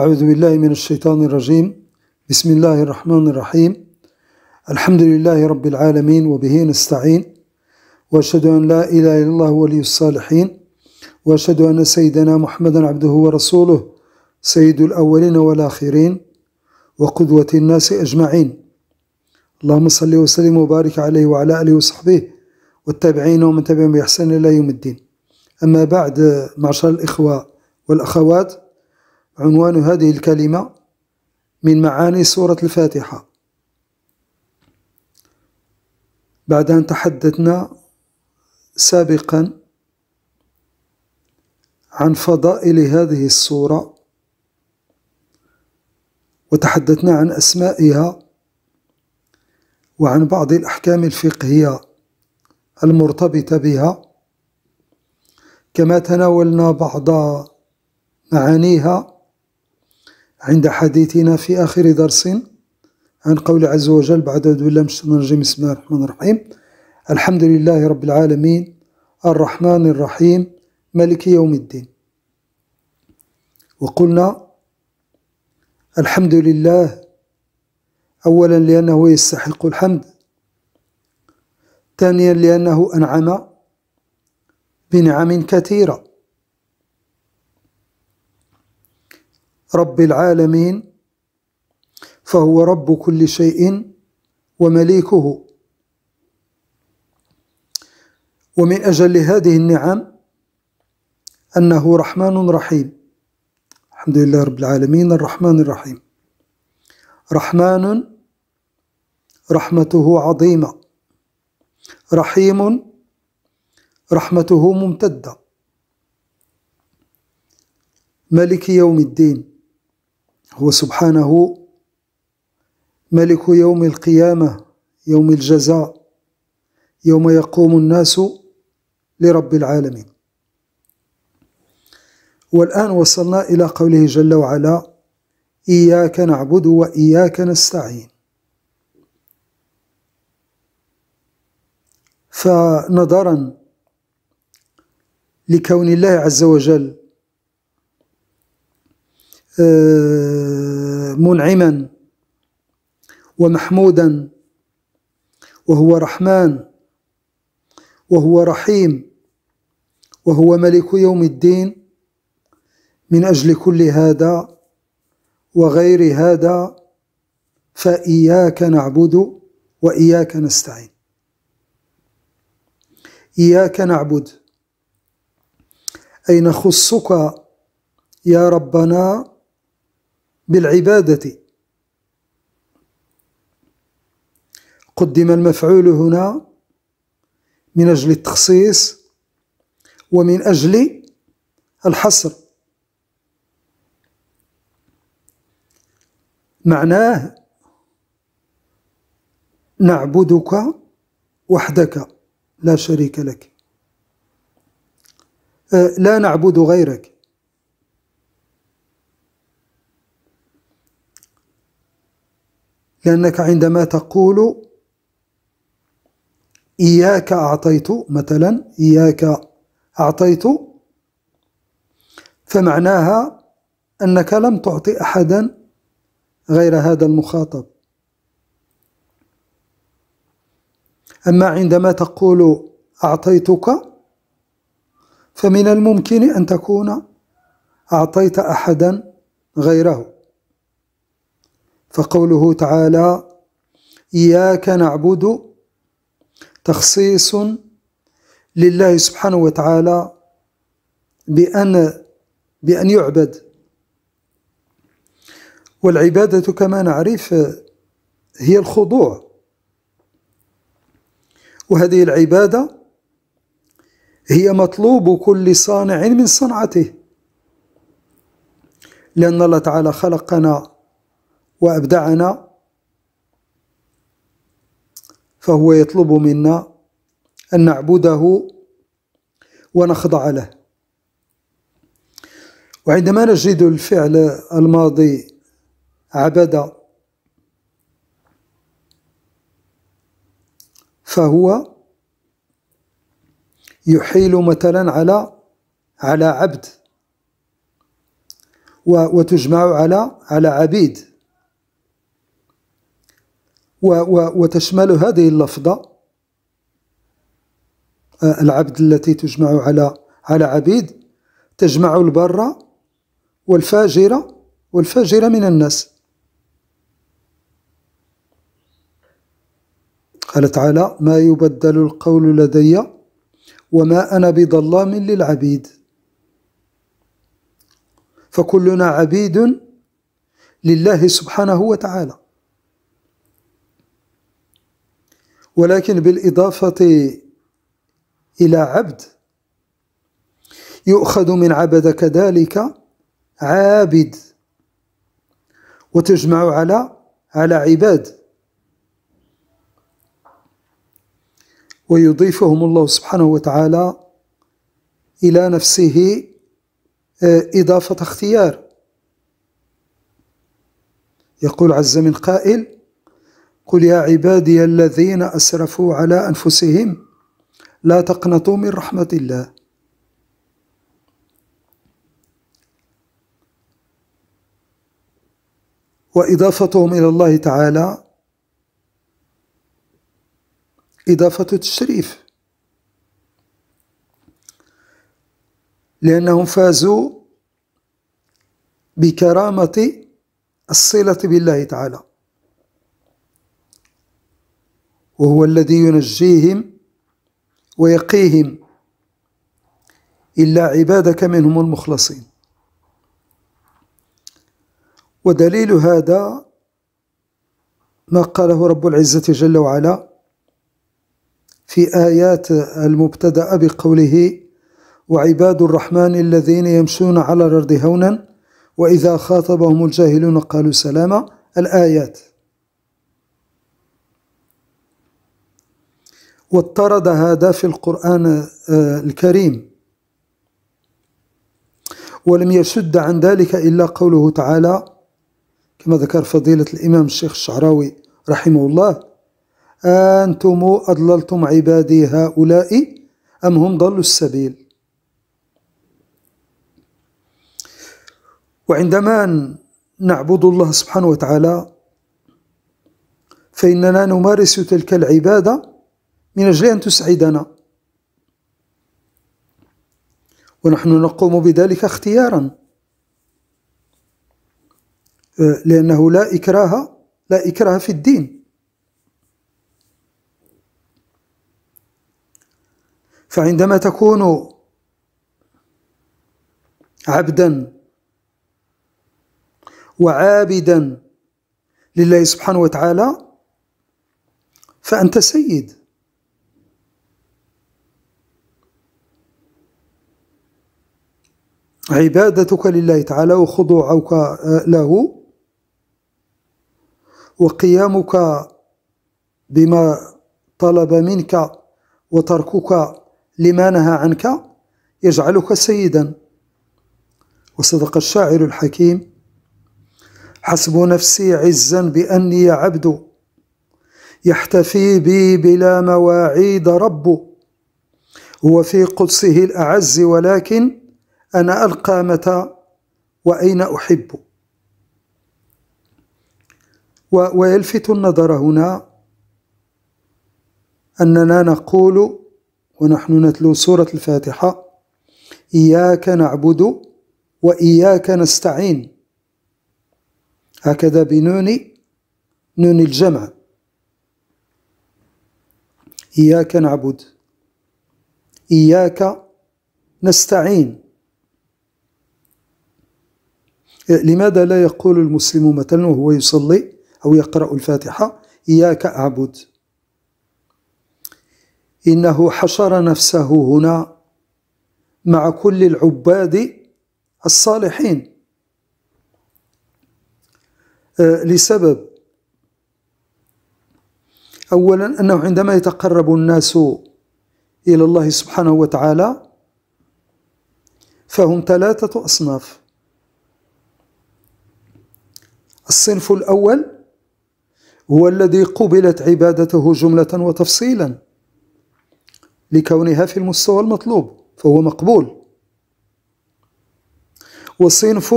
أعوذ بالله من الشيطان الرجيم بسم الله الرحمن الرحيم الحمد لله رب العالمين وبه نستعين وأشهد أن لا إله إلا الله ولي الصالحين وأشهد أن سيدنا محمدا عبده ورسوله سيد الأولين والآخرين وقدوة الناس أجمعين اللهم صل وسلم وبارك عليه وعلى آله وصحبه والتابعين ومن تبعهم بإحسان إلى يوم الدين أما بعد معشر الإخوة والأخوات عنوان هذه الكلمة من معاني سورة الفاتحة بعد أن تحدثنا سابقا عن فضائل هذه السورة وتحدثنا عن أسمائها وعن بعض الأحكام الفقهية المرتبطة بها كما تناولنا بعض معانيها عند حديثنا في آخر درس عن قول عز وجل بعد أعوذ بالله من الشيطان الرجيم بسم الله الرحمن الرحيم الحمد لله رب العالمين الرحمن الرحيم ملك يوم الدين وقلنا الحمد لله أولا لأنه يستحق الحمد ثانيا لأنه أنعم بنعم كثيرة رب العالمين فهو رب كل شيء ومليكه ومن أجل هذه النعم أنه رحمن رحيم الحمد لله رب العالمين الرحمن الرحيم رحمن رحمته عظيمة رحيم رحمته ممتدة ملك يوم الدين هو سبحانه ملك يوم القيامة يوم الجزاء يوم يقوم الناس لرب العالمين والآن وصلنا إلى قوله جل وعلا إياك نعبد وإياك نستعين فنظرا لكون الله عز وجل آه، منعما ومحمودا وهو رحمن وهو رحيم وهو ملك يوم الدين من أجل كل هذا وغير هذا فإياك نعبد وإياك نستعين إياك نعبد أي نخصك يا ربنا بالعبادة قدم المفعول هنا من أجل التخصيص ومن أجل الحصر معناه نعبدك وحدك لا شريك لك أه، لا نعبد غيرك لأنك عندما تقول إياك أعطيت مثلا إياك أعطيت فمعناها أنك لم تعطي أحدا غير هذا المخاطب أما عندما تقول أعطيتك فمن الممكن أن تكون أعطيت أحدا غيره فقوله تعالى إياك نعبد تخصيص لله سبحانه وتعالى بأن بأن يعبد والعبادة كما نعرف هي الخضوع وهذه العبادة هي مطلوب كل صانع من صنعته لأن الله تعالى خلقنا وأبدعنا فهو يطلب منا أن نعبده ونخضع له وعندما نجد الفعل الماضي عبد فهو يحيل مثلا على على عبد وتجمع على على عبيد وتشمل هذه اللفظة آه، العبد التي تجمع على على عبيد تجمع البر والفاجر والفاجر من الناس قال تعالى ما يبدل القول لدي وما أنا بظلام للعبيد فكلنا عبيد لله سبحانه وتعالى ولكن بالإضافة إلى عبد يؤخذ من عبد كذلك عابد وتجمع على على عباد ويضيفهم الله سبحانه وتعالى إلى نفسه آه، إضافة اختيار يقول عز من قائل قل يا عبادي الذين أسرفوا على أنفسهم لا تقنطوا من رحمة الله وإضافتهم إلى الله تعالى إضافة تشريف لأنهم فازوا بكرامة الصلة بالله تعالى وهو الذي ينجيهم ويقيهم إلا عبادك منهم المخلصين ودليل هذا ما قاله رب العزة جل وعلا في آيات المبتدأ بقوله وعباد الرحمن الذين يمشون على الأرض هونا وإذا خاطبهم الجاهلون قالوا سلاما الآيات واطرد هذا في القرآن آه، الكريم ولم يسد عن ذلك إلا قوله تعالى كما ذكر فضيلة الإمام الشيخ الشعراوي رحمه الله أنتم أضللتم عبادي هؤلاء أم هم ضلوا السبيل وعندما نعبد الله سبحانه وتعالى فإننا نمارس تلك العبادة من أجل أن تسعدنا ونحن نقوم بذلك اختيارا أه، لأنه لا إكراه لا إكراه في الدين فعندما تكون عبدا وعابدا لله سبحانه وتعالى فأنت سيد عبادتك لله تعالى وخضوعك آه، له وقيامك بما طلب منك وتركك لما نهى عنك يجعلك سيدا وصدق الشاعر الحكيم حسب نفسي عزا بأني عبد يحتفي بي بلا مواعيد رب هو في قدسه الأعز ولكن أنا ألقى متى وأين أحب ويلفت النظر هنا أننا نقول ونحن نتلو سورة الفاتحة إياك نعبد وإياك نستعين هكذا بنون نون الجمع إياك نعبد إياك نستعين لماذا لا يقول المسلم مثلا وهو يصلي أو يقرأ الفاتحة إياك أعبد إنه حشر نفسه هنا مع كل العباد الصالحين آه، لسبب أولا أنه عندما يتقرب الناس إلى الله سبحانه وتعالى فهم ثلاثة أصناف الصنف الأول هو الذي قبلت عبادته جملة وتفصيلا لكونها في المستوى المطلوب فهو مقبول وصنف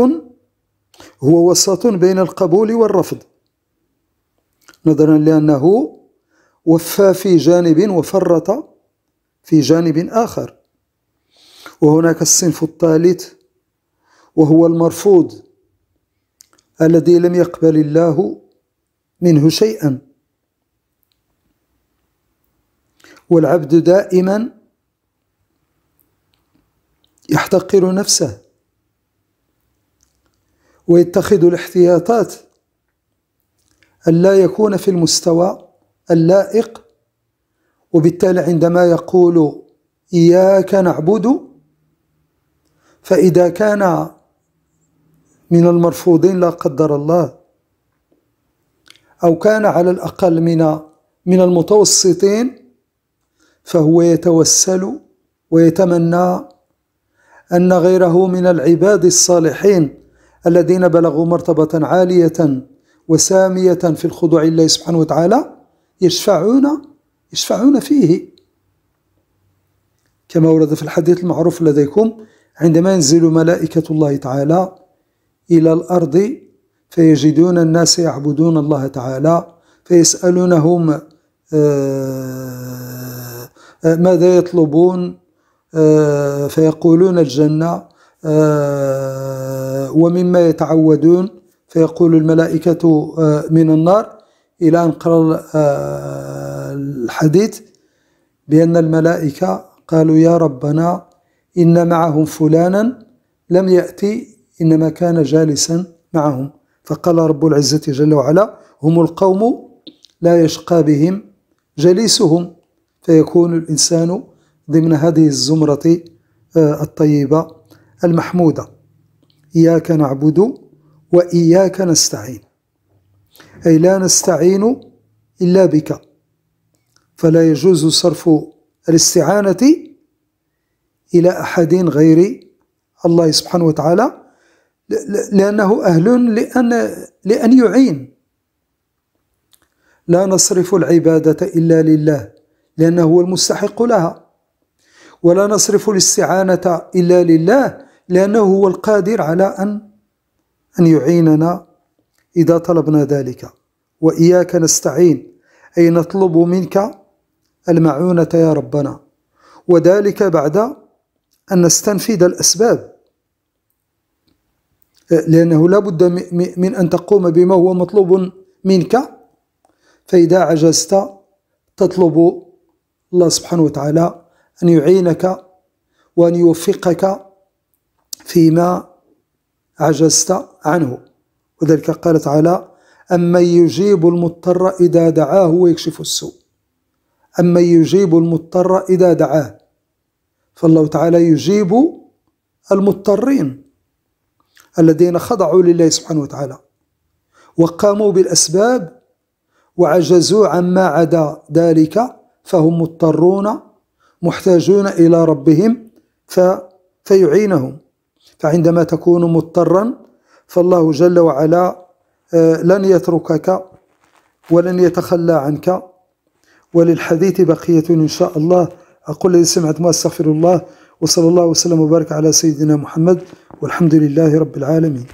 هو وسط بين القبول والرفض نظرا لأنه وفى في جانب وفرط في جانب آخر وهناك الصنف الثالث وهو المرفوض الذي لم يقبل الله منه شيئا والعبد دائما يحتقر نفسه ويتخذ الاحتياطات ألا يكون في المستوى اللائق وبالتالي عندما يقول إياك نعبد فإذا كان من المرفوضين لا قدر الله أو كان على الأقل من من المتوسطين فهو يتوسل ويتمنى أن غيره من العباد الصالحين الذين بلغوا مرتبة عالية وسامية في الخضوع لله سبحانه وتعالى يشفعون يشفعون فيه كما ورد في الحديث المعروف لديكم عندما ينزل ملائكة الله تعالى إلى الأرض فيجدون الناس يعبدون الله تعالى فيسألونهم آه، آه، ماذا يطلبون آه، فيقولون الجنة ومما يتعودون فيقول الملائكة من النار إلى أن قرأ الحديث بأن الملائكة قالوا يا ربنا إن معهم فلانا لم يأتي إنما كان جالسا معهم فقال رب العزة جل وعلا هم القوم لا يشقى بهم جليسهم فيكون الإنسان ضمن هذه الزمرة آه، الطيبة المحمودة إياك نعبد وإياك نستعين أي لا نستعين إلا بك فلا يجوز صرف الاستعانة إلى أحد غير الله سبحانه وتعالى لأنه أهل لأن, لأن يعين لا نصرف العبادة إلا لله لأنه هو المستحق لها ولا نصرف الاستعانة إلا لله لأنه هو القادر على أن أن يعيننا إذا طلبنا ذلك وإياك نستعين أي نطلب منك المعونة يا ربنا وذلك بعد أن نستنفذ الأسباب لأنه لا بد من أن تقوم بما هو مطلوب منك فإذا عجزت تطلب الله سبحانه وتعالى أن يعينك وأن يوفقك فيما عجزت عنه وذلك قال تعالى أمن يجيب المضطر إذا دعاه ويكشف السوء أمن يجيب المضطر إذا دعاه فالله تعالى يجيب المضطرين الذين خضعوا لله سبحانه وتعالى وقاموا بالأسباب وعجزوا عما عدا ذلك فهم مضطرون محتاجون إلى ربهم ف فيعينهم فعندما تكون مضطرا فالله جل وعلا آه، لن يتركك ولن يتخلى عنك وللحديث بقية إن شاء الله أقول الذي سمعت ما أستغفر الله وصلى الله وسلم وبارك على سيدنا محمد والحمد لله رب العالمين